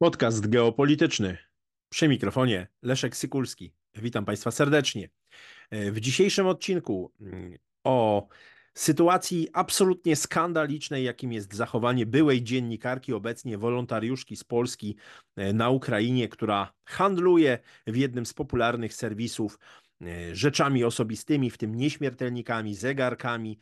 Podcast geopolityczny. Przy mikrofonie Leszek Sykulski. Witam Państwa serdecznie. E, w dzisiejszym odcinku mm, o sytuacji absolutnie skandalicznej, jakim jest zachowanie byłej dziennikarki, obecnie wolontariuszki z Polski e, na Ukrainie, która handluje w jednym z popularnych serwisów e, rzeczami osobistymi, w tym nieśmiertelnikami, zegarkami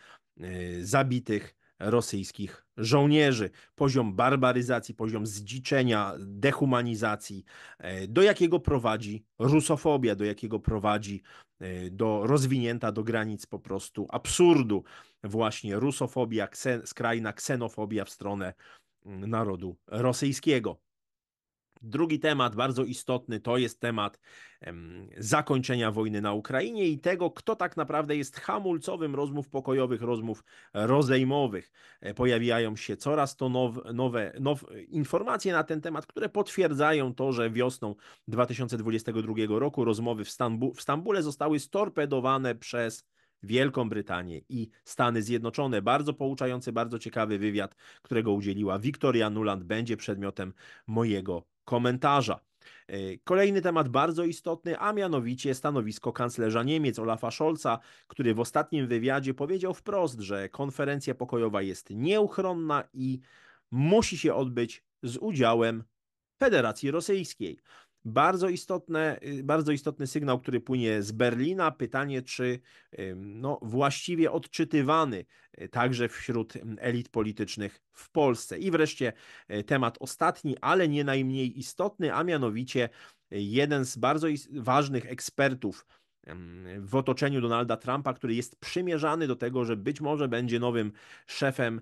zabitych rosyjskich żołnierzy. Poziom barbaryzacji, poziom zdziczenia, dehumanizacji, e, do jakiego prowadzi rusofobia, do jakiego prowadzi e, do rozwinięta do granic po prostu absurdu właśnie rusofobia, ksen, skrajna ksenofobia w stronę mm, narodu rosyjskiego. Drugi temat, bardzo istotny, to jest temat zakończenia wojny na Ukrainie i tego, kto tak naprawdę jest hamulcowym rozmów pokojowych, rozmów rozejmowych. E, pojawiają się coraz to nowe, nowe, nowe informacje na ten temat, które potwierdzają to, że wiosną 2022 roku rozmowy w, Stambu w Stambule zostały storpedowane przez Wielką Brytanię i Stany Zjednoczone. Bardzo pouczający, bardzo ciekawy wywiad, którego udzieliła Wiktoria Nuland, będzie przedmiotem mojego komentarza. E, kolejny temat bardzo istotny, a mianowicie stanowisko kanclerza Niemiec Olafa Scholza, który w ostatnim wywiadzie powiedział wprost, że konferencja pokojowa jest nieuchronna i musi się odbyć z udziałem Federacji Rosyjskiej. Bardzo, istotne, y, bardzo istotny sygnał, który płynie z Berlina. Pytanie, czy no, właściwie odczytywany y, także wśród elit politycznych w Polsce. I wreszcie y, temat ostatni, ale nie najmniej istotny, a mianowicie jeden z bardzo ważnych ekspertów w otoczeniu Donalda Trumpa, który jest przymierzany do tego, że być może będzie nowym szefem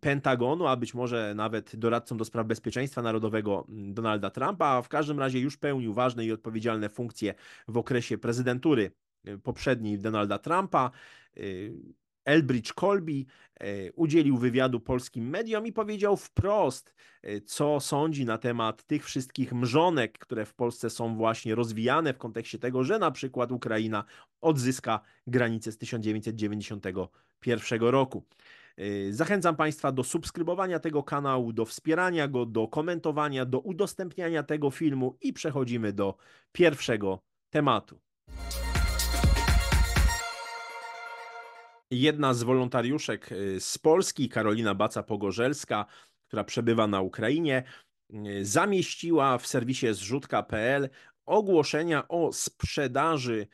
Pentagonu, a być może nawet doradcą do spraw bezpieczeństwa narodowego mm, Donalda Trumpa, a w każdym razie już pełnił ważne i odpowiedzialne funkcje w okresie prezydentury y, poprzedniej Donalda Trumpa. Y, Elbridge Colby y, udzielił wywiadu polskim mediom i powiedział wprost, co sądzi na temat tych wszystkich mrzonek, które w Polsce są właśnie rozwijane w kontekście tego, że na przykład Ukraina odzyska granicę z 1991 roku. Y, zachęcam Państwa do subskrybowania tego kanału, do wspierania go, do komentowania, do udostępniania tego filmu i przechodzimy do pierwszego tematu. Jedna z wolontariuszek y, z Polski, Karolina Baca-Pogorzelska, która przebywa na Ukrainie, y, zamieściła w serwisie zrzutka.pl ogłoszenia o sprzedaży,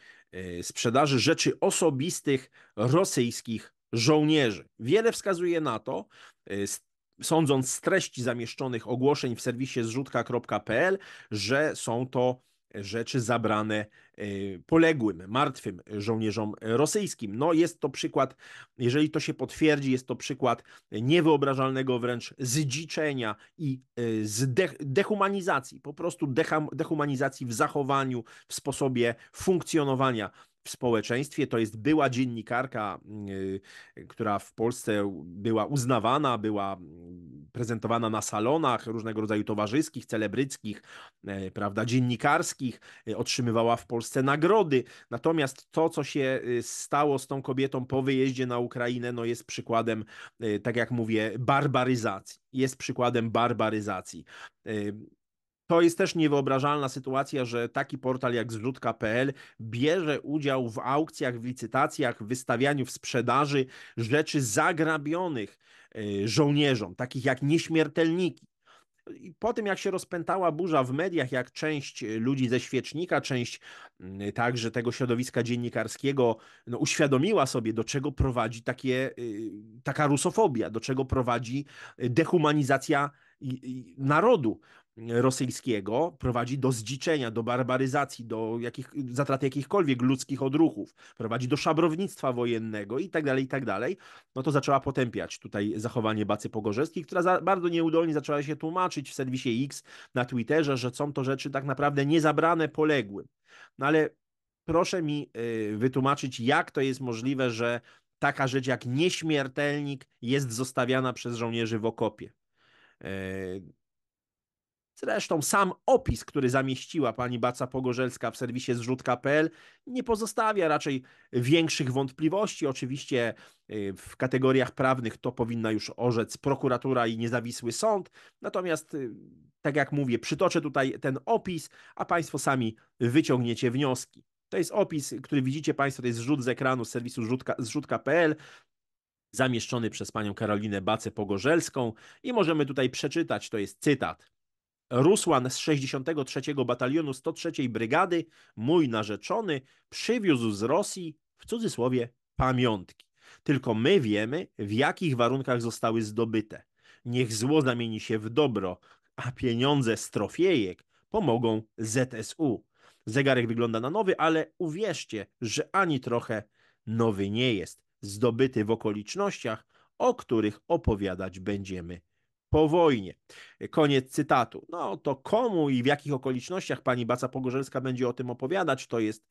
sprzedaży rzeczy osobistych rosyjskich żołnierzy. Wiele wskazuje na to, y, sądząc z treści zamieszczonych ogłoszeń w serwisie zrzutka.pl, że są to rzeczy zabrane y, poległym, martwym żołnierzom rosyjskim. No jest to przykład, jeżeli to się potwierdzi, jest to przykład niewyobrażalnego wręcz zdziczenia i y, dehumanizacji, po prostu dehumanizacji w zachowaniu, w sposobie funkcjonowania w społeczeństwie. To jest była dziennikarka, mm, y, która w Polsce była uznawana, była mm, prezentowana na salonach różnego rodzaju towarzyskich, celebryckich, e, prawda, dziennikarskich, e, otrzymywała w Polsce nagrody. Natomiast to, co się y, stało z tą kobietą po wyjeździe na Ukrainę, no jest przykładem, e, tak jak mówię, barbaryzacji. Jest przykładem barbaryzacji. To jest też niewyobrażalna sytuacja, że taki portal jak zrzutka.pl bierze udział w aukcjach, w licytacjach, w wystawianiu, w sprzedaży rzeczy zagrabionych e, żołnierzom, takich jak nieśmiertelniki. I po tym, jak się rozpętała burza w mediach, jak część e, ludzi ze świecznika, część także tego środowiska dziennikarskiego no, uświadomiła sobie, do czego prowadzi takie, e, taka rusofobia, do czego prowadzi dehumanizacja narodu, rosyjskiego prowadzi do zdziczenia, do barbaryzacji, do jakich, zatraty jakichkolwiek ludzkich odruchów, prowadzi do szabrownictwa wojennego i tak dalej, i tak dalej, no to zaczęła potępiać tutaj zachowanie Bacy Pogorzewskiej, która bardzo nieudolnie zaczęła się tłumaczyć w serwisie X na Twitterze, że są to rzeczy tak naprawdę niezabrane poległy. No ale proszę mi y, wytłumaczyć, jak to jest możliwe, że taka rzecz jak nieśmiertelnik jest zostawiana przez żołnierzy w okopie. E, Zresztą sam opis, który zamieściła pani Baca Pogorzelska w serwisie zrzutka.pl nie pozostawia raczej większych wątpliwości. Oczywiście y, w kategoriach prawnych to powinna już orzec prokuratura i niezawisły sąd. Natomiast y, tak jak mówię, przytoczę tutaj ten opis, a państwo sami wyciągniecie wnioski. To jest opis, który widzicie Państwo, to jest zrzut z ekranu z serwisu zrzutka, zrzutka.pl zamieszczony przez panią Karolinę Bacę Pogorzelską i możemy tutaj przeczytać, to jest cytat. Rusłan z 63. Batalionu 103. Brygady, mój narzeczony, przywiózł z Rosji, w cudzysłowie, pamiątki. Tylko my wiemy, w jakich warunkach zostały zdobyte. Niech zło zamieni się w dobro, a pieniądze z trofiejek pomogą ZSU. Zegarek wygląda na nowy, ale uwierzcie, że ani trochę nowy nie jest. Zdobyty w okolicznościach, o których opowiadać będziemy po wojnie. Koniec cytatu. No to komu i w jakich okolicznościach pani Baca Pogorzelska będzie o tym opowiadać, to jest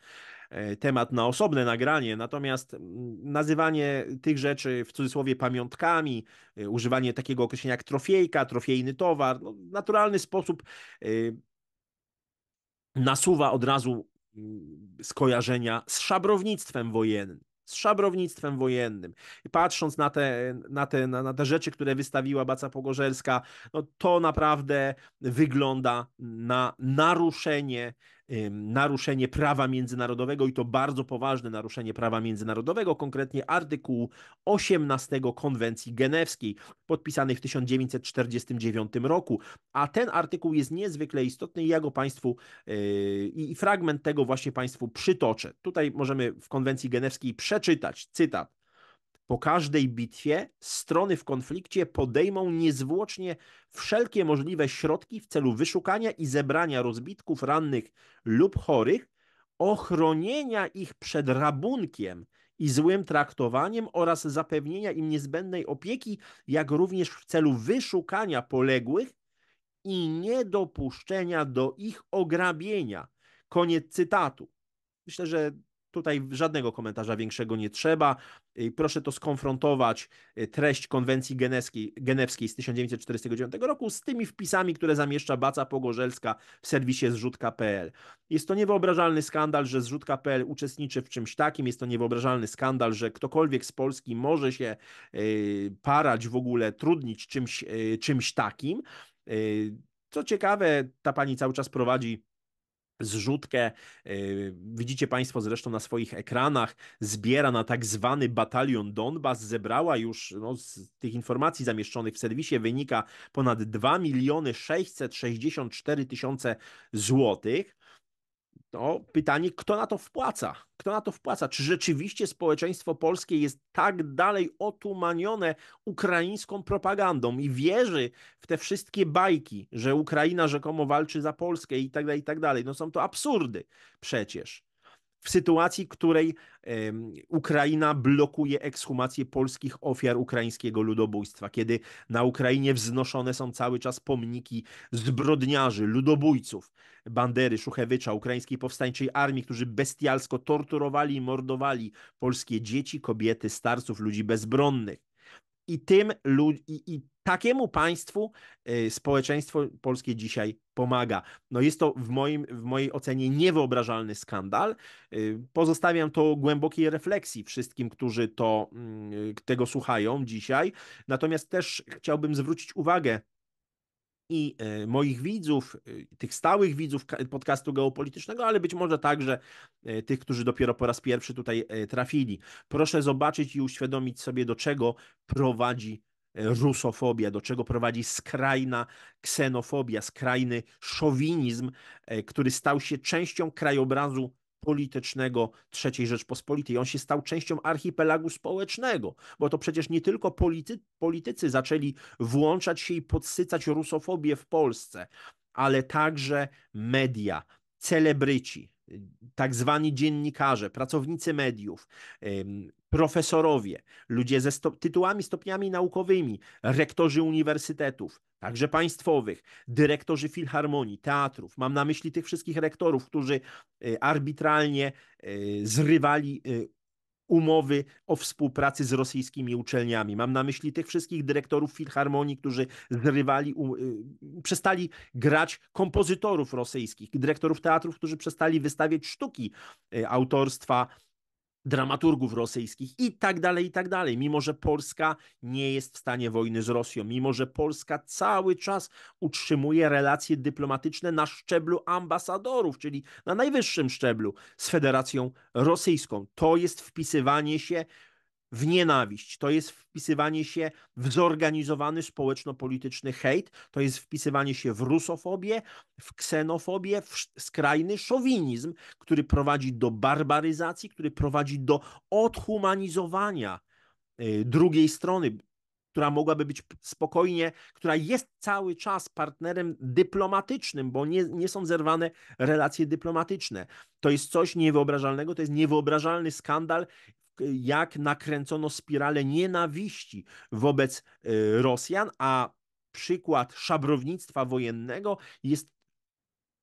e, temat na osobne nagranie. Natomiast nazywanie tych rzeczy w cudzysłowie pamiątkami, e, używanie takiego określenia jak trofiejka, trofiejny towar, no, w naturalny sposób e, nasuwa od razu skojarzenia z szabrownictwem wojennym z szabrownictwem wojennym. I patrząc na te, na, te, na, na te rzeczy, które wystawiła Baca Pogorzelska, no to naprawdę wygląda na naruszenie naruszenie prawa międzynarodowego i to bardzo poważne naruszenie prawa międzynarodowego, konkretnie artykułu 18 konwencji genewskiej podpisanej w 1949 roku. A ten artykuł jest niezwykle istotny i ja go Państwu yy, i fragment tego właśnie Państwu przytoczę. Tutaj możemy w konwencji genewskiej przeczytać cytat. Po każdej bitwie strony w konflikcie podejmą niezwłocznie wszelkie możliwe środki w celu wyszukania i zebrania rozbitków rannych lub chorych, ochronienia ich przed rabunkiem i złym traktowaniem oraz zapewnienia im niezbędnej opieki, jak również w celu wyszukania poległych i niedopuszczenia do ich ograbienia. Koniec cytatu. Myślę, że Tutaj żadnego komentarza większego nie trzeba. Proszę to skonfrontować, y, treść konwencji geneski, genewskiej z 1949 roku z tymi wpisami, które zamieszcza Baca Pogorzelska w serwisie zrzutka.pl. Jest to niewyobrażalny skandal, że zrzutka.pl uczestniczy w czymś takim. Jest to niewyobrażalny skandal, że ktokolwiek z Polski może się y, parać w ogóle, trudnić czymś, y, czymś takim. Co ciekawe, ta pani cały czas prowadzi zrzutkę. Y, widzicie Państwo zresztą na swoich ekranach, zbiera na tak zwany batalion Donbas, zebrała już no, z tych informacji zamieszczonych w serwisie wynika ponad 2 miliony 664 tysiące złotych. No, pytanie, kto na to wpłaca? Kto na to wpłaca? Czy rzeczywiście społeczeństwo polskie jest tak dalej otumanione ukraińską propagandą i wierzy w te wszystkie bajki, że Ukraina rzekomo walczy za Polskę i tak dalej, i tak dalej? No są to absurdy przecież w sytuacji, której Ukraina blokuje ekshumację polskich ofiar ukraińskiego ludobójstwa, kiedy na Ukrainie wznoszone są cały czas pomniki zbrodniarzy, ludobójców, Bandery, Szuchewicza, ukraińskiej powstańczej armii, którzy bestialsko torturowali i mordowali polskie dzieci, kobiety, starców, ludzi bezbronnych. I tym, i, i Takiemu państwu y, społeczeństwo polskie dzisiaj pomaga. No jest to w, moim, w mojej ocenie niewyobrażalny skandal. Y, pozostawiam to głębokiej refleksji wszystkim, którzy to, mm, tego słuchają dzisiaj. Natomiast też chciałbym zwrócić uwagę i y, moich widzów, tych stałych widzów podcastu geopolitycznego, ale być może także tych, którzy dopiero po raz pierwszy tutaj trafili. Proszę zobaczyć i uświadomić sobie, do czego prowadzi rusofobia, do czego prowadzi skrajna ksenofobia, skrajny szowinizm, e, który stał się częścią krajobrazu politycznego III Rzeczpospolitej. On się stał częścią archipelagu społecznego, bo to przecież nie tylko politycy politycy zaczęli włączać się i podsycać rusofobię w Polsce, ale także media, celebryci, tak zwani dziennikarze, pracownicy mediów, profesorowie, ludzie ze tytułami, stopniami naukowymi, rektorzy uniwersytetów, także państwowych, dyrektorzy filharmonii, teatrów. Mam na myśli tych wszystkich rektorów, którzy y, arbitralnie y, zrywali y, umowy o współpracy z rosyjskimi uczelniami. Mam na myśli tych wszystkich dyrektorów filharmonii, którzy zrywali, y, przestali grać kompozytorów rosyjskich, dyrektorów teatrów, którzy przestali wystawiać sztuki y, autorstwa dramaturgów rosyjskich i tak dalej, i tak dalej. Mimo, że Polska nie jest w stanie wojny z Rosją, mimo, że Polska cały czas utrzymuje relacje dyplomatyczne na szczeblu ambasadorów, czyli na najwyższym szczeblu z Federacją Rosyjską. To jest wpisywanie się w nienawiść, to jest wpisywanie się w zorganizowany społeczno-polityczny hejt, to jest wpisywanie się w rusofobię, w ksenofobię, w skrajny szowinizm, który prowadzi do barbaryzacji, który prowadzi do odhumanizowania y, drugiej strony, która mogłaby być spokojnie, która jest cały czas partnerem dyplomatycznym, bo nie, nie są zerwane relacje dyplomatyczne. To jest coś niewyobrażalnego, to jest niewyobrażalny skandal, jak nakręcono spiralę nienawiści wobec y, Rosjan, a przykład szabrownictwa wojennego jest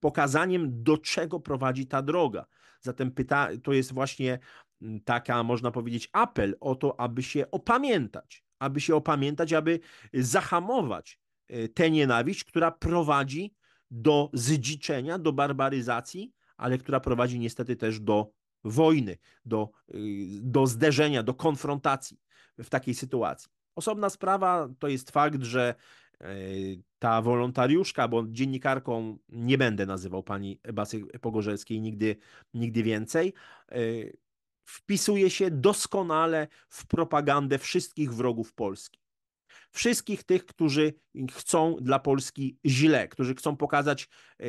pokazaniem, do czego prowadzi ta droga. Zatem pyta, to jest właśnie mm, taka, można powiedzieć, apel o to, aby się opamiętać, aby się opamiętać, aby zahamować y, tę nienawiść, która prowadzi do zdziczenia, do barbaryzacji, ale która prowadzi niestety też do wojny, do, y, do zderzenia, do konfrontacji w takiej sytuacji. Osobna sprawa to jest fakt, że e, ta wolontariuszka, bo dziennikarką nie będę nazywał pani Basy Pogorzelskiej nigdy, nigdy więcej, e, wpisuje się doskonale w propagandę wszystkich wrogów Polski. Wszystkich tych, którzy chcą dla Polski źle, którzy chcą pokazać e,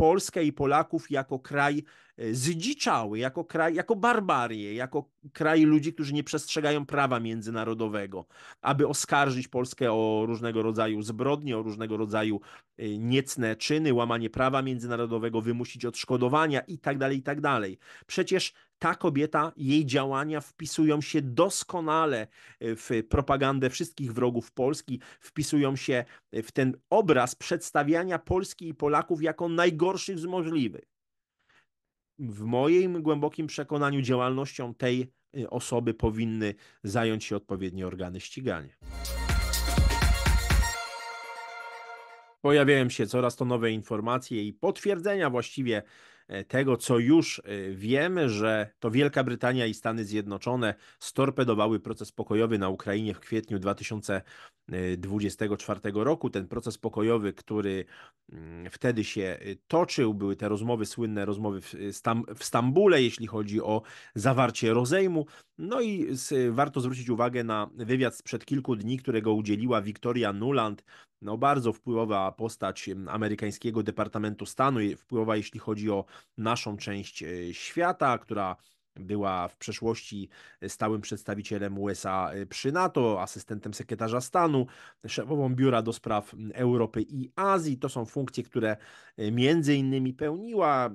Polskę i Polaków jako kraj e, zdziczały, jako kraj, jako barbarię, jako kraj ludzi, którzy nie przestrzegają prawa międzynarodowego, aby oskarżyć Polskę o różnego rodzaju zbrodnie, o różnego rodzaju e, niecne czyny, łamanie prawa międzynarodowego, wymusić odszkodowania itd., tak itd. Tak Przecież ta kobieta, jej działania wpisują się doskonale e, w propagandę wszystkich wrogów Polski, wpisują się e, w ten obraz przedstawiania Polski i Polaków jako najgorszych z możliwych. W moim głębokim przekonaniu działalnością tej e, osoby powinny zająć się odpowiednie organy ścigania. Pojawiają się coraz to nowe informacje i potwierdzenia właściwie E, tego, co już e, wiemy, że to Wielka Brytania i Stany Zjednoczone storpedowały proces pokojowy na Ukrainie w kwietniu 2024 roku. Ten proces pokojowy, który mm, wtedy się e, toczył, były te rozmowy, słynne rozmowy w, Stam w Stambule, jeśli chodzi o zawarcie rozejmu. No i z, warto zwrócić uwagę na wywiad sprzed kilku dni, którego udzieliła Victoria Nuland, no bardzo wpływowa postać amerykańskiego Departamentu Stanu, wpływowa jeśli chodzi o naszą część e, świata, która była w przeszłości e, stałym przedstawicielem USA e, przy NATO, asystentem sekretarza stanu, szefową biura do spraw Europy i Azji. To są funkcje, które między innymi pełniła.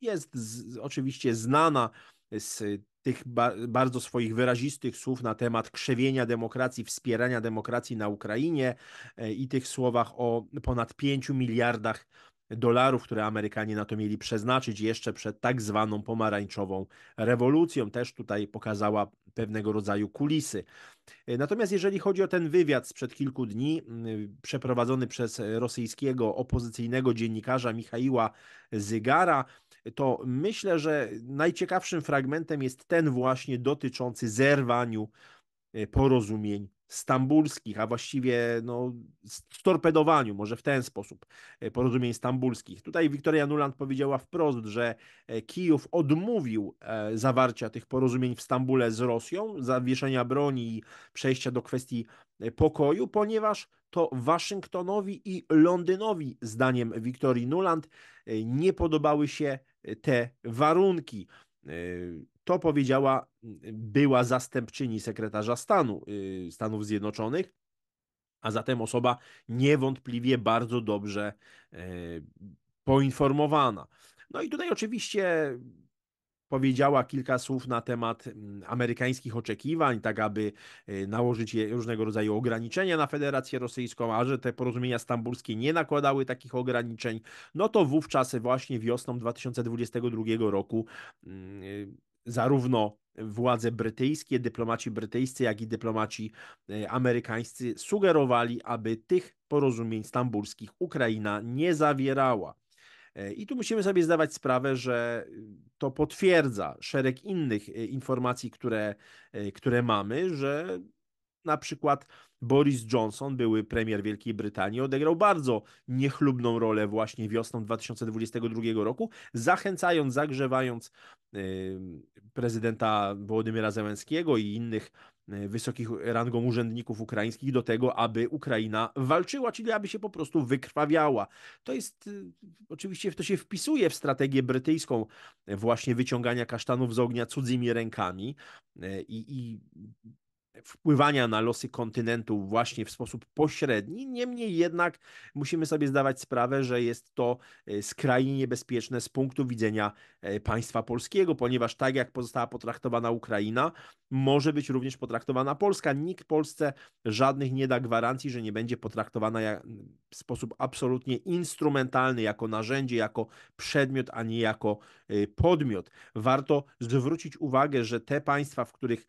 Jest z, oczywiście znana z tych ba bardzo swoich wyrazistych słów na temat krzewienia demokracji, wspierania demokracji na Ukrainie e, i tych słowach o ponad 5 miliardach dolarów, które Amerykanie na to mieli przeznaczyć jeszcze przed tak zwaną pomarańczową rewolucją. Też tutaj pokazała pewnego rodzaju kulisy. E, natomiast jeżeli chodzi o ten wywiad sprzed kilku dni, przeprowadzony przez rosyjskiego opozycyjnego dziennikarza Michaiła Zygara, to myślę, że najciekawszym fragmentem jest ten właśnie dotyczący zerwaniu e, porozumień stambulskich, a właściwie no, storpedowaniu, może w ten sposób, e, porozumień stambulskich. Tutaj Wiktoria Nuland powiedziała wprost, że e, Kijów odmówił e, zawarcia tych porozumień w Stambule z Rosją, zawieszenia broni i przejścia do kwestii pokoju, ponieważ to Waszyngtonowi i Londynowi, zdaniem Wiktorii Nuland, nie podobały się te warunki. Y, to powiedziała była zastępczyni sekretarza stanu y, Stanów Zjednoczonych, a zatem osoba niewątpliwie bardzo dobrze e, poinformowana. No i tutaj oczywiście powiedziała kilka słów na temat mm, amerykańskich oczekiwań, tak aby y, nałożyć różnego rodzaju ograniczenia na Federację Rosyjską, a że te porozumienia stambulskie nie nakładały takich ograniczeń, no to wówczas właśnie wiosną 2022 roku mm, y, zarówno władze brytyjskie, dyplomaci brytyjscy, jak i dyplomaci y, amerykańscy sugerowali, aby tych porozumień stambulskich Ukraina nie zawierała. E, I tu musimy sobie zdawać sprawę, że y, to potwierdza szereg innych y, informacji, które, y, które mamy, że na przykład Boris Johnson, były premier Wielkiej Brytanii, odegrał bardzo niechlubną rolę właśnie wiosną 2022 roku, zachęcając, zagrzewając prezydenta Władimira Zełenskiego i innych E, wysokich rangą urzędników ukraińskich do tego, aby Ukraina walczyła, czyli aby się po prostu wykrwawiała. To jest, y, oczywiście to się wpisuje w strategię brytyjską e, właśnie wyciągania kasztanów z ognia cudzymi rękami e, i, i wpływania na losy kontynentu właśnie w sposób pośredni. Niemniej jednak musimy sobie zdawać sprawę, że jest to e, skrajnie niebezpieczne z punktu widzenia e, państwa polskiego, ponieważ tak jak pozostała potraktowana Ukraina, może być również potraktowana Polska. Nikt Polsce żadnych nie da gwarancji, że nie będzie potraktowana w sposób absolutnie instrumentalny, jako narzędzie, jako przedmiot, a nie jako e, podmiot. Warto zwrócić uwagę, że te państwa, w których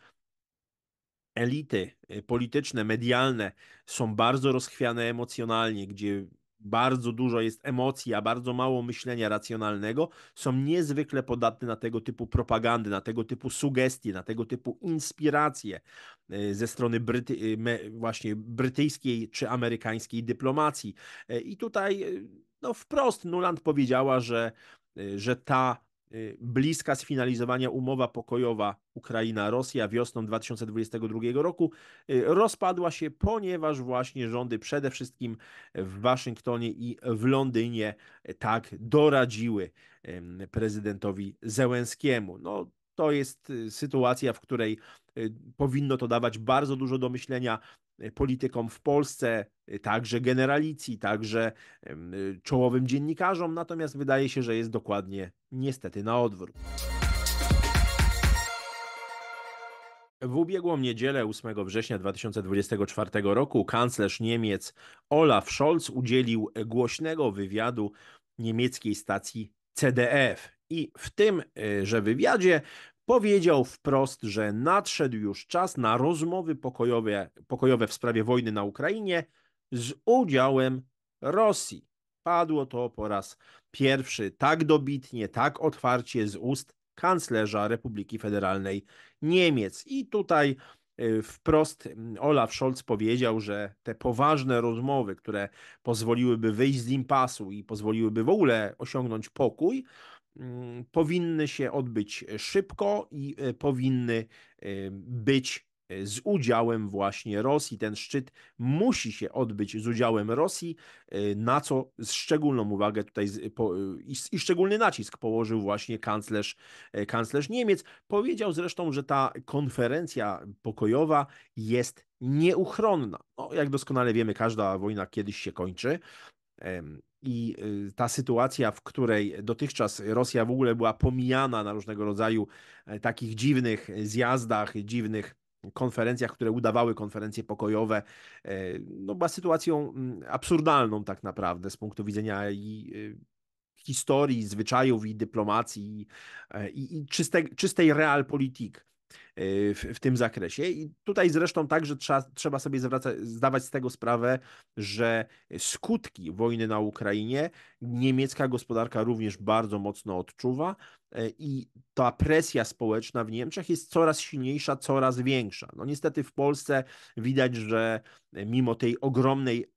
elity y, polityczne, medialne są bardzo rozchwiane emocjonalnie, gdzie bardzo dużo jest emocji, a bardzo mało myślenia racjonalnego, są niezwykle podatne na tego typu propagandy, na tego typu sugestie, na tego typu inspiracje y, ze strony Bryty y, właśnie brytyjskiej czy amerykańskiej dyplomacji. I tutaj no wprost Nuland powiedziała, że, że ta Y, bliska sfinalizowania umowa pokojowa Ukraina-Rosja wiosną 2022 roku y, rozpadła się, ponieważ właśnie rządy przede wszystkim w Waszyngtonie i w Londynie tak doradziły prezydentowi Zełenskiemu. No, to jest y, sytuacja, w której powinno to dawać bardzo dużo do myślenia. E, politykom w Polsce, e, także generalicji, także e, czołowym dziennikarzom, natomiast wydaje się, że jest dokładnie niestety na odwrót. W ubiegłą niedzielę 8 września 2024 roku kanclerz Niemiec Olaf Scholz udzielił głośnego wywiadu niemieckiej stacji CDF. I w tymże wywiadzie powiedział wprost, że nadszedł już czas na rozmowy pokojowe, pokojowe w sprawie wojny na Ukrainie z udziałem Rosji. Padło to po raz pierwszy tak dobitnie, tak otwarcie z ust kanclerza Republiki Federalnej Niemiec. I tutaj y, wprost Olaf Scholz powiedział, że te poważne rozmowy, które pozwoliłyby wyjść z impasu i pozwoliłyby w ogóle osiągnąć pokój, Mm, powinny się odbyć szybko i e, powinny e, być e, z udziałem właśnie Rosji. Ten szczyt musi się odbyć z udziałem Rosji, na co szczególną uwagę tutaj i szczególny nacisk położył właśnie kanclerz, kanclerz Niemiec. Powiedział zresztą, że ta konferencja pokojowa jest nieuchronna. No, jak doskonale wiemy, każda wojna kiedyś się kończy i y, ta sytuacja, w której dotychczas Rosja w ogóle była pomijana na różnego rodzaju e, takich dziwnych e, zjazdach, dziwnych konferencjach, które udawały konferencje pokojowe, e, no była sytuacją mm, absurdalną tak naprawdę z punktu widzenia i y, historii, zwyczajów i dyplomacji i, i czystej, czystej realpolitik. Y, w, w tym zakresie. I tutaj zresztą także trzeba, trzeba sobie zwracać, zdawać z tego sprawę, że skutki wojny na Ukrainie niemiecka gospodarka również bardzo mocno odczuwa e, i ta presja społeczna w Niemczech jest coraz silniejsza, coraz większa. No niestety w Polsce widać, że e, mimo tej ogromnej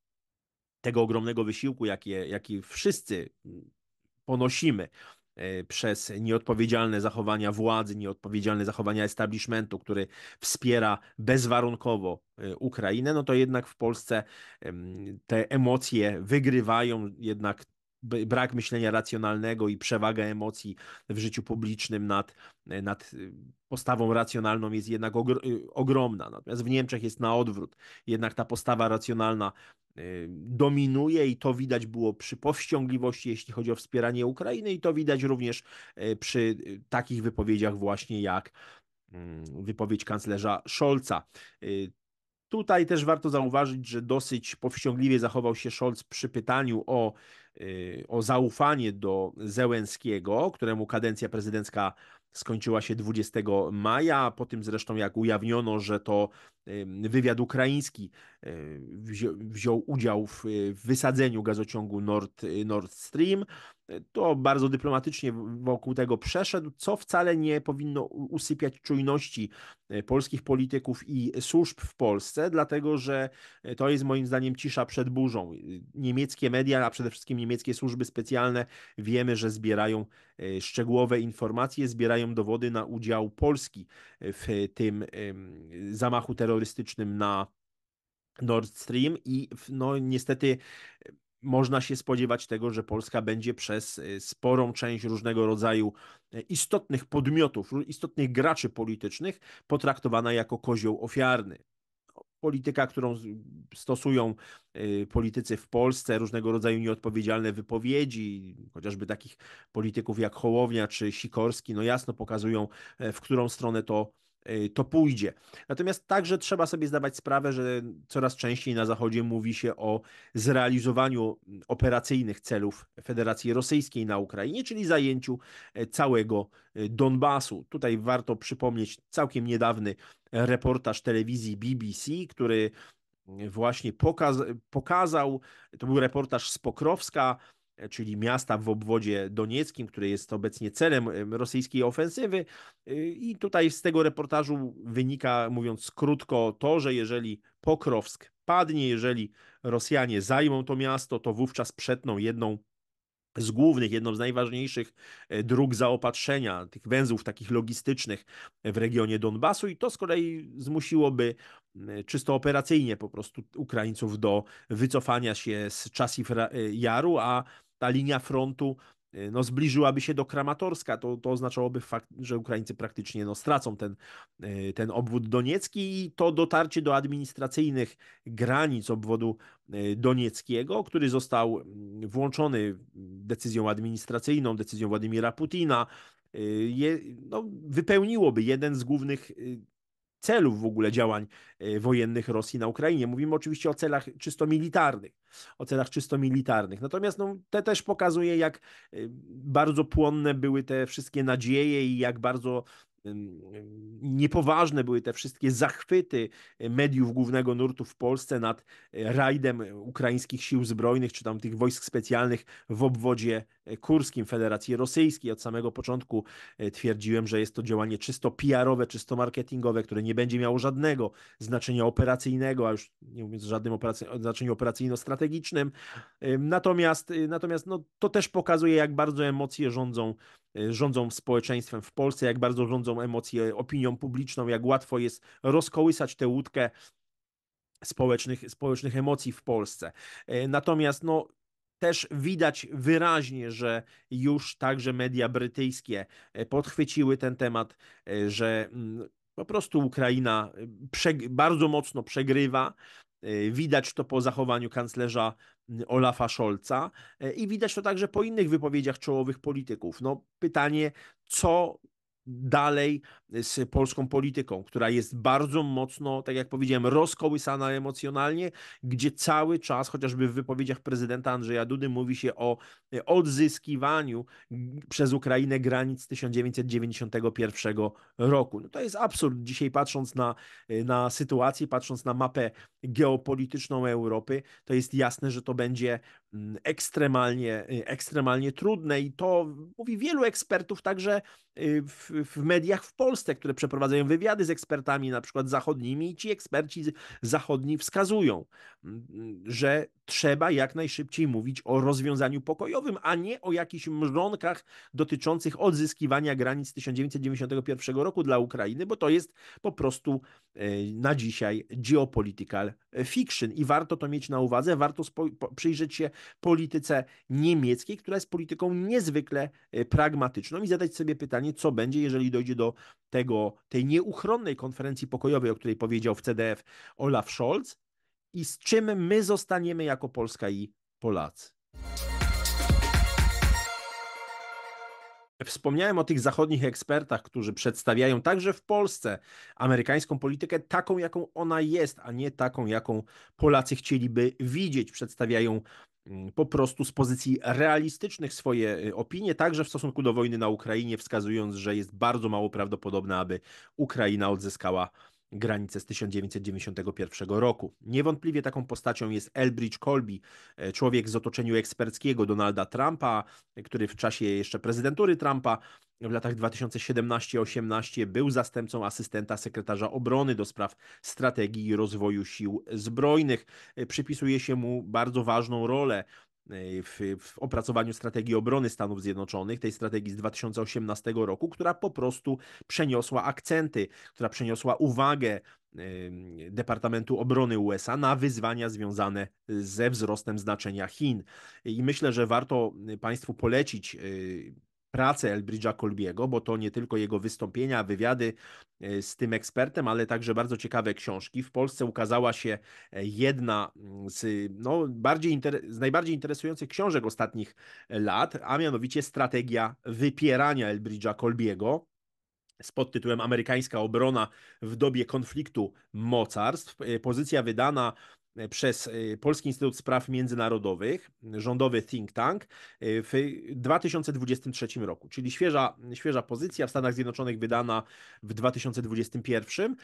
tego ogromnego wysiłku, jaki, jaki wszyscy ponosimy E, przez nieodpowiedzialne zachowania władzy, nieodpowiedzialne zachowania establishmentu, który wspiera bezwarunkowo e, Ukrainę, no to jednak w Polsce te emocje wygrywają, jednak brak myślenia racjonalnego i przewaga emocji w życiu publicznym nad, e, nad y, postawą racjonalną jest jednak y, ogromna. Natomiast w Niemczech jest na odwrót. Jednak ta postawa racjonalna Y, dominuje i to widać było przy powściągliwości, jeśli chodzi o wspieranie Ukrainy, i to widać również y, przy y, takich wypowiedziach, właśnie jak mm, wypowiedź kanclerza Scholza. Tutaj też warto zauważyć, że dosyć powściągliwie zachował się Scholz przy pytaniu o, o zaufanie do Zełenskiego, któremu kadencja prezydencka skończyła się 20 maja, po tym zresztą jak ujawniono, że to wywiad ukraiński e, wziął, wziął udział w e, wysadzeniu gazociągu Nord, e, Nord Stream. To bardzo dyplomatycznie wokół tego przeszedł, co wcale nie powinno usypiać czujności polskich polityków i służb w Polsce, dlatego że to jest moim zdaniem cisza przed burzą. Niemieckie media, a przede wszystkim niemieckie służby specjalne, wiemy, że zbierają szczegółowe informacje, zbierają dowody na udział Polski w tym zamachu terrorystycznym terrorystycznym na Nord Stream i no niestety e, można się spodziewać tego, że Polska będzie przez e, sporą część różnego rodzaju e, istotnych podmiotów, istotnych graczy politycznych potraktowana jako kozioł ofiarny. Polityka, którą stosują politycy w Polsce, różnego rodzaju nieodpowiedzialne wypowiedzi, chociażby takich polityków jak Hołownia czy Sikorski, no jasno pokazują, w którą stronę to Y, to pójdzie. Natomiast także trzeba sobie zdawać sprawę, że coraz częściej na Zachodzie mówi się o zrealizowaniu mm, operacyjnych celów Federacji Rosyjskiej na Ukrainie, czyli zajęciu e, całego e, Donbasu. Tutaj warto przypomnieć całkiem niedawny reportaż telewizji BBC, który właśnie pokaz- pokazał, to był reportaż z Pokrowska, czyli miasta w obwodzie donieckim, które jest obecnie celem rosyjskiej ofensywy. Y, I tutaj z tego reportażu wynika, mówiąc krótko, to, że jeżeli Pokrowsk padnie, jeżeli Rosjanie zajmą to miasto, to wówczas przetną jedną z głównych, jedną z najważniejszych e, dróg zaopatrzenia, tych węzłów takich logistycznych w regionie Donbasu i to z kolei zmusiłoby czysto operacyjnie po prostu Ukraińców do wycofania się z czasów e, Jaru, a ta linia frontu y, no, zbliżyłaby się do Kramatorska. To, to oznaczałoby fakt, że Ukraińcy praktycznie no, stracą ten, y, ten obwód doniecki i to dotarcie do administracyjnych granic obwodu y, donieckiego, który został mm, włączony decyzją administracyjną, decyzją Władimira Putina, je, no, wypełniłoby jeden z głównych celów w ogóle działań e, wojennych Rosji na Ukrainie. Mówimy oczywiście o celach czysto militarnych, o celach czysto militarnych. Natomiast no, te też pokazuje, jak e, bardzo płonne były te wszystkie nadzieje i jak bardzo niepoważne były te wszystkie zachwyty e, mediów głównego nurtu w Polsce nad rajdem ukraińskich sił zbrojnych, czy tam tych wojsk specjalnych w obwodzie E, Kurskim Federacji Rosyjskiej. Od samego początku e, twierdziłem, że jest to działanie czysto PR-owe, czysto marketingowe, które nie będzie miało żadnego znaczenia operacyjnego, a już nie mówiąc o żadnym operacy, znaczeniu operacyjno-strategicznym. E, natomiast, natomiast no, to też pokazuje, jak bardzo emocje rządzą rządzą społeczeństwem w Polsce, jak bardzo rządzą emocje opinią publiczną, jak łatwo jest rozkołysać tę łódkę społecznych, społecznych emocji w Polsce. Natomiast no, też widać wyraźnie, że już także media brytyjskie e, podchwyciły ten temat, e, że mm, po prostu Ukraina e, bardzo mocno przegrywa. Widać to po zachowaniu kanclerza mm, Olafa Scholza i widać to także po innych wypowiedziach czołowych polityków. No, pytanie, co dalej y, z polską polityką, która jest bardzo mocno, tak jak powiedziałem, rozkołysana emocjonalnie, gdzie cały czas, chociażby w wypowiedziach prezydenta Andrzeja Dudy, mówi się o y, odzyskiwaniu przez Ukrainę granic 1991 roku. No to jest absurd dzisiaj, patrząc na, y, na sytuację, patrząc na mapę geopolityczną Europy, to jest jasne, że to będzie mm, ekstremalnie, ekstremalnie trudne i to mówi wielu ekspertów, także w w mediach w Polsce, które przeprowadzają wywiady z ekspertami, na przykład zachodnimi, i ci eksperci zachodni wskazują, że trzeba jak najszybciej mówić o rozwiązaniu pokojowym, a nie o jakichś mrzonkach dotyczących odzyskiwania granic 1991 roku dla Ukrainy, bo to jest po prostu e, na dzisiaj geopolitical fiction i warto to mieć na uwadze, warto przyjrzeć się polityce niemieckiej, która jest polityką niezwykle e, pragmatyczną i zadać sobie pytanie, co będzie, jeżeli dojdzie do tego, tej nieuchronnej konferencji pokojowej, o której powiedział w CDF Olaf Scholz i z czym my zostaniemy jako Polska i Polacy. Wspomniałem o tych zachodnich ekspertach, którzy przedstawiają także w Polsce amerykańską politykę taką, jaką ona jest, a nie taką, jaką Polacy chcieliby widzieć. Przedstawiają Mm, po prostu z pozycji realistycznych swoje y, opinie, także w stosunku do wojny na Ukrainie, wskazując, że jest bardzo mało prawdopodobne, aby Ukraina odzyskała granice z 1991 roku. Niewątpliwie taką postacią jest Elbridge Colby, e, człowiek z otoczeniu eksperckiego Donalda Trumpa, e, który w czasie jeszcze prezydentury Trumpa w latach 2017-18 był zastępcą asystenta sekretarza obrony do spraw strategii i rozwoju sił zbrojnych. E, przypisuje się mu bardzo ważną rolę Y, w, w, opracowaniu strategii obrony Stanów Zjednoczonych, tej strategii z 2018 roku, która po prostu przeniosła akcenty, która przeniosła uwagę y, Departamentu Obrony USA na wyzwania związane ze wzrostem znaczenia Chin. I myślę, że warto y, Państwu polecić pracę Elbridge'a Kolbiego, bo to nie tylko jego wystąpienia, wywiady e, z tym ekspertem, ale także bardzo ciekawe książki. W Polsce ukazała się e, jedna mm, z, no, bardziej z najbardziej interesujących książek ostatnich e, lat, a mianowicie Strategia wypierania Elbridge'a Kolbiego. z tytułem Amerykańska obrona w dobie konfliktu mocarstw. Pozycja wydana E, przez e, Polski Instytut Spraw Międzynarodowych, rządowy think tank, e, w 2023 roku, czyli świeża, świeża pozycja w Stanach Zjednoczonych wydana w 2021.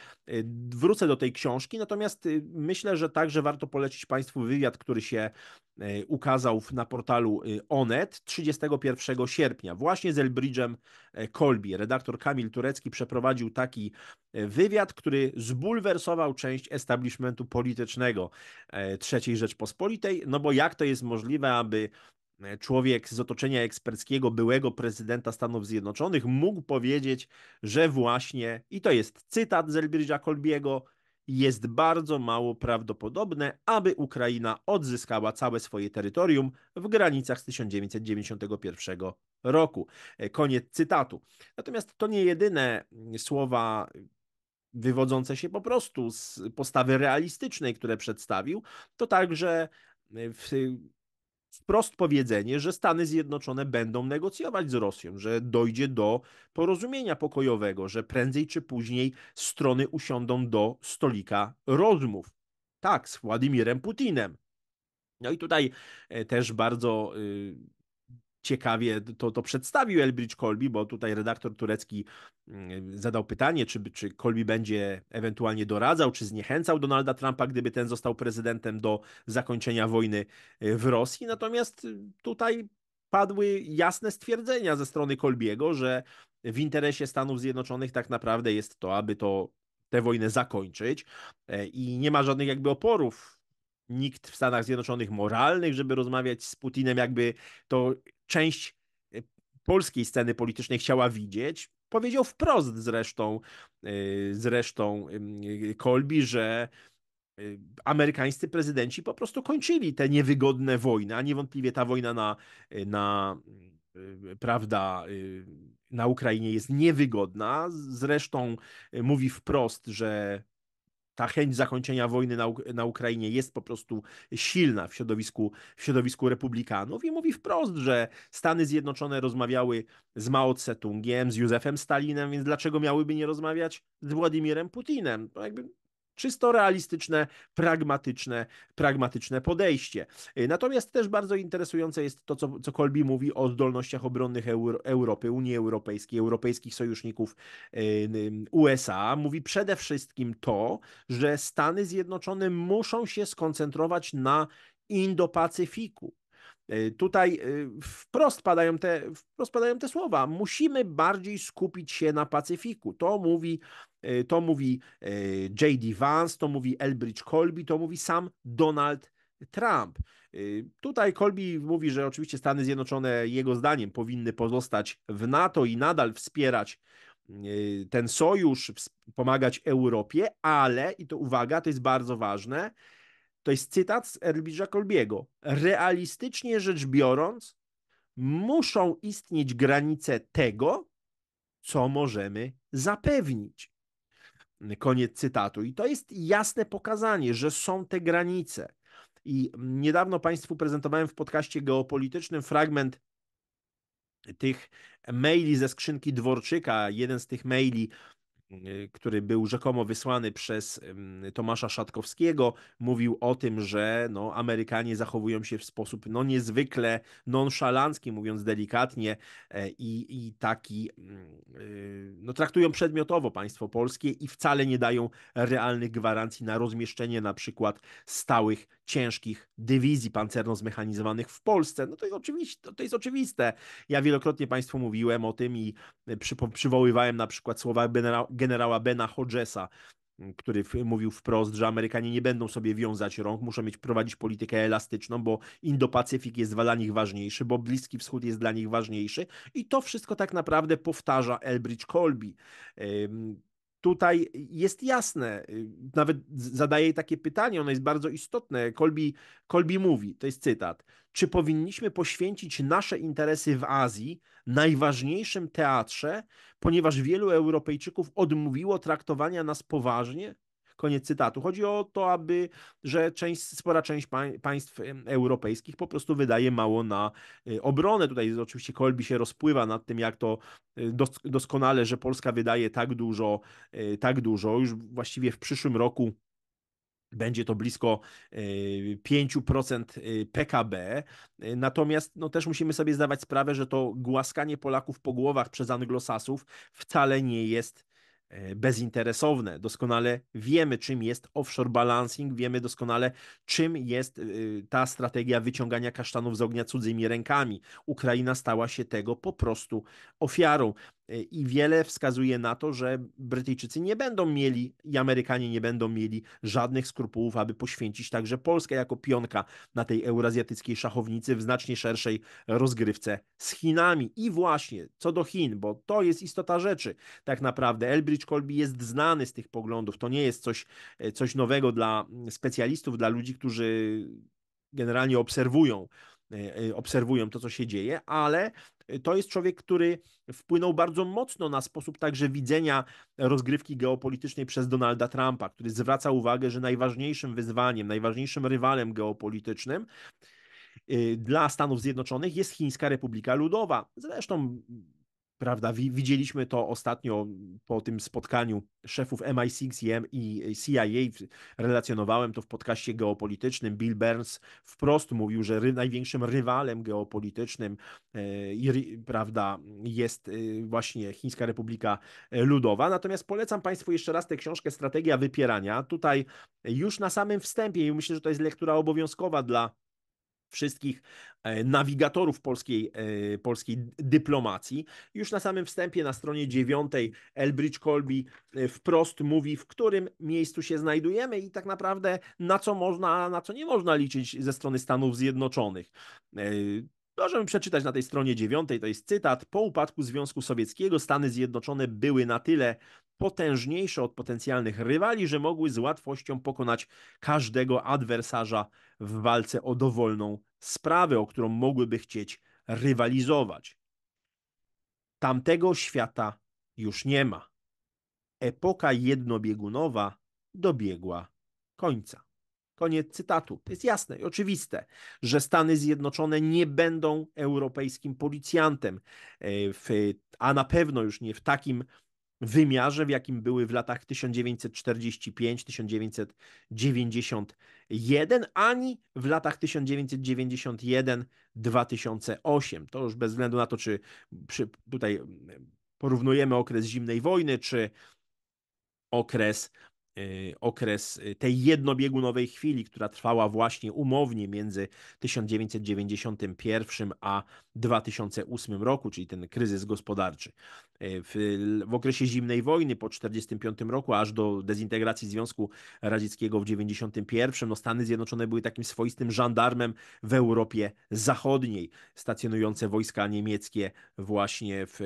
Wrócę do tej książki, natomiast myślę, że także warto polecić Państwu wywiad, który się ukazał na portalu Onet 31 sierpnia, właśnie z Elbridge'em E, Kolbi. Redaktor Kamil Turecki przeprowadził taki e, wywiad, który zbulwersował część establishmentu politycznego e, III Rzeczpospolitej, no bo jak to jest możliwe, aby człowiek z otoczenia eksperckiego, byłego prezydenta Stanów Zjednoczonych, mógł powiedzieć, że właśnie, i to jest cytat z Elbridge'a Kolbiego, jest bardzo mało prawdopodobne, aby Ukraina odzyskała całe swoje terytorium w granicach z 1991 roku. E, koniec cytatu. Natomiast to nie jedyne mm, słowa wywodzące się po prostu z postawy realistycznej, które przedstawił, to także e, w wprost powiedzenie, że Stany Zjednoczone będą negocjować z Rosją, że dojdzie do porozumienia pokojowego, że prędzej czy później strony usiądą do stolika rozmów. Tak, z Władimirem Putinem. No i tutaj e, też bardzo y, ciekawie to, to przedstawił Elbridge Colby, bo tutaj redaktor turecki mm, zadał pytanie, czy, czy Colby będzie ewentualnie doradzał, czy zniechęcał Donalda Trumpa, gdyby ten został prezydentem do zakończenia wojny e, w Rosji. Natomiast y, tutaj padły jasne stwierdzenia ze strony Kolbiego, że w interesie Stanów Zjednoczonych tak naprawdę jest to, aby to, tę wojnę zakończyć e, i nie ma żadnych jakby oporów nikt w Stanach Zjednoczonych moralnych, żeby rozmawiać z Putinem, jakby to część y, polskiej sceny politycznej chciała widzieć. Powiedział wprost zresztą, y, zresztą y, Kolbi, że amerykańscy prezydenci po prostu kończyli te niewygodne wojny, a niewątpliwie ta wojna na, na prawda, na Ukrainie jest niewygodna. Zresztą mówi wprost, że ta chęć zakończenia wojny na, na Ukrainie jest po prostu silna w środowisku, w środowisku republikanów i mówi wprost, że Stany Zjednoczone rozmawiały z Mao Tse-tungiem, z Józefem Stalinem, więc dlaczego miałyby nie rozmawiać z Władimirem Putinem? jakby Czysto realistyczne, pragmatyczne, pragmatyczne podejście. Y, natomiast też bardzo interesujące jest to, co, co Kolbi mówi o zdolnościach obronnych Euro, Europy, Unii Europejskiej, europejskich sojuszników y, USA. Mówi przede wszystkim to, że Stany Zjednoczone muszą się skoncentrować na Indo-Pacyfiku E, tutaj e, wprost padają, te, wprost padają te słowa. Musimy bardziej skupić się na Pacyfiku. To mówi, e, to mówi J.D. Vance, to mówi Elbridge Colby, to mówi sam Donald Trump. Tutaj Colby mówi, że oczywiście Stany Zjednoczone, jego zdaniem, powinny pozostać w NATO i nadal wspierać ten sojusz, pomagać Europie, ale, i to uwaga, to jest bardzo ważne, to jest cytat z Erlidża Kolbiego. Realistycznie rzecz biorąc, muszą istnieć granice tego, co możemy zapewnić. Koniec cytatu. I to jest jasne pokazanie, że są te granice. I niedawno Państwu prezentowałem w podcaście geopolitycznym fragment tych maili ze skrzynki Dworczyka. Jeden z tych maili Y, który był rzekomo wysłany przez Tomasza Szatkowskiego, mówił o tym, że no, Amerykanie zachowują się w sposób no, niezwykle nonszalancki, mówiąc delikatnie, e, i, i taki mm, y, no, traktują przedmiotowo państwo polskie i wcale nie dają realnych gwarancji na rozmieszczenie na przykład stałych ciężkich dywizji pancerno-zmechanizowanych w Polsce. No to jest, oczywiste, to jest oczywiste. Ja wielokrotnie Państwu mówiłem o tym i e, przy, przywoływałem na przykład słowa genera, generała Bena Hodgesa, który mówił wprost, że Amerykanie nie będą sobie wiązać rąk, muszą mieć prowadzić politykę elastyczną, bo Indo-Pacyfik jest dla nich ważniejszy, bo Bliski Wschód jest dla nich ważniejszy i to wszystko tak naprawdę powtarza Elbridge Colby tutaj jest jasne, y, nawet zadaję takie pytanie, ono jest bardzo istotne. Kolbi, Kolbi mówi, to jest cytat, czy powinniśmy poświęcić nasze interesy w Azji najważniejszym teatrze, ponieważ wielu Europejczyków odmówiło traktowania nas poważnie? Koniec cytatu. Chodzi o to, aby, że część, spora część państw europejskich po prostu wydaje mało na y, obronę. Tutaj oczywiście Kolbi się rozpływa nad tym, jak to y, doskonale, że Polska wydaje tak dużo, y, tak dużo. Już właściwie w przyszłym roku będzie to blisko 5% PKB. Natomiast no, też musimy sobie zdawać sprawę, że to głaskanie Polaków po głowach przez anglosasów wcale nie jest E, bezinteresowne. Doskonale wiemy, czym jest offshore balancing, wiemy doskonale, czym jest e, ta strategia wyciągania kasztanów z ognia cudzymi rękami. Ukraina stała się tego po prostu ofiarą. Y, I wiele wskazuje na to, że Brytyjczycy nie będą mieli i Amerykanie nie będą mieli żadnych skrupułów, aby poświęcić także Polskę jako pionka na tej eurazjatyckiej szachownicy w znacznie szerszej rozgrywce z Chinami. I właśnie co do Chin, bo to jest istota rzeczy. Tak naprawdę Elbridge Colby jest znany z tych poglądów. To nie jest coś, y, coś nowego dla mm, specjalistów, dla ludzi, którzy generalnie obserwują E, e, obserwują to, co się dzieje, ale e, to jest człowiek, który wpłynął bardzo mocno na sposób także widzenia rozgrywki geopolitycznej przez Donalda Trumpa, który zwraca uwagę, że najważniejszym wyzwaniem, najważniejszym rywalem geopolitycznym dla Stanów Zjednoczonych jest Chińska Republika Ludowa. Zresztą prawda? Widzieliśmy to ostatnio po tym spotkaniu szefów MI6 i e CIA. Relacjonowałem to w podcaście geopolitycznym. Bill Burns wprost mówił, że ry największym rywalem geopolitycznym e, prawda, jest e, właśnie Chińska Republika Ludowa. Natomiast polecam Państwu jeszcze raz tę książkę Strategia Wypierania. Tutaj już na samym wstępie, i myślę, że to jest lektura obowiązkowa dla wszystkich e, nawigatorów polskiej, e, polskiej dyplomacji. Już na samym wstępie na stronie dziewiątej Elbridge Colby e, wprost mówi, w którym miejscu się znajdujemy i tak naprawdę na co można, na co nie można liczyć ze strony Stanów Zjednoczonych. Możemy przeczytać na tej stronie dziewiątej, to jest cytat. Po upadku Związku Sowieckiego Stany Zjednoczone były na tyle potężniejsze od potencjalnych rywali, że mogły z łatwością pokonać każdego adwersarza w walce o dowolną sprawę, o którą mogłyby chcieć rywalizować. Tamtego świata już nie ma. Epoka jednobiegunowa dobiegła końca. Koniec cytatu. To jest jasne i oczywiste, że Stany Zjednoczone nie będą europejskim policjantem, e, w, a na pewno już nie w takim wymiarze, w jakim były w latach 1945-1991, ani w latach 1991-2008. To już bez względu na to, czy przy, tutaj mm, porównujemy okres zimnej wojny, czy okres Y, okres y, tej jednobiegunowej chwili, która trwała właśnie umownie między 1991 a 2008 roku, czyli ten kryzys gospodarczy. E, w, w okresie zimnej wojny po 1945 roku, aż do dezintegracji Związku Radzieckiego w 1991, no Stany Zjednoczone były takim swoistym żandarmem w Europie Zachodniej, stacjonujące wojska niemieckie właśnie w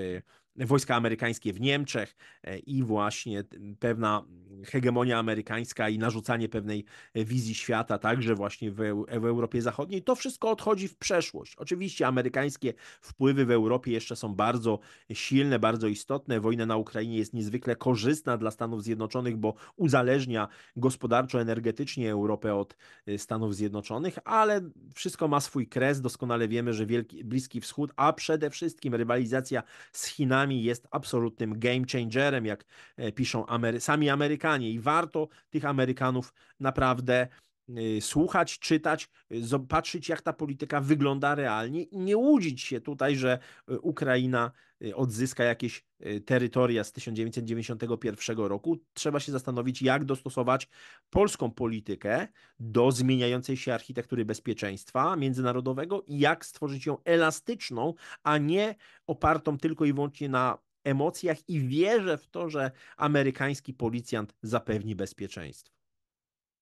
wojska amerykańskie w Niemczech e, i właśnie pewna hegemonia amerykańska i narzucanie pewnej wizji świata także właśnie w, w, Europie Zachodniej, to wszystko odchodzi w przeszłość. Oczywiście amerykańskie wpływy w Europie jeszcze są bardzo silne, bardzo istotne. Wojna na Ukrainie jest niezwykle korzystna dla Stanów Zjednoczonych, bo uzależnia gospodarczo, energetycznie Europę od y, Stanów Zjednoczonych, ale wszystko ma swój kres. Doskonale wiemy, że Wielki, Bliski Wschód, a przede wszystkim rywalizacja z Chinami jest absolutnym game changerem, jak e, piszą Amery sami Amerykanie. I warto tych Amerykanów naprawdę Y, słuchać, czytać, y, zobaczyć, jak ta polityka wygląda realnie i nie łudzić się tutaj, że y, Ukraina odzyska jakieś terytoria z 1991 roku. Trzeba się zastanowić, jak dostosować polską politykę do zmieniającej się architektury bezpieczeństwa międzynarodowego i jak stworzyć ją elastyczną, a nie opartą tylko i wyłącznie na emocjach i wierzę w to, że amerykański policjant zapewni bezpieczeństwo.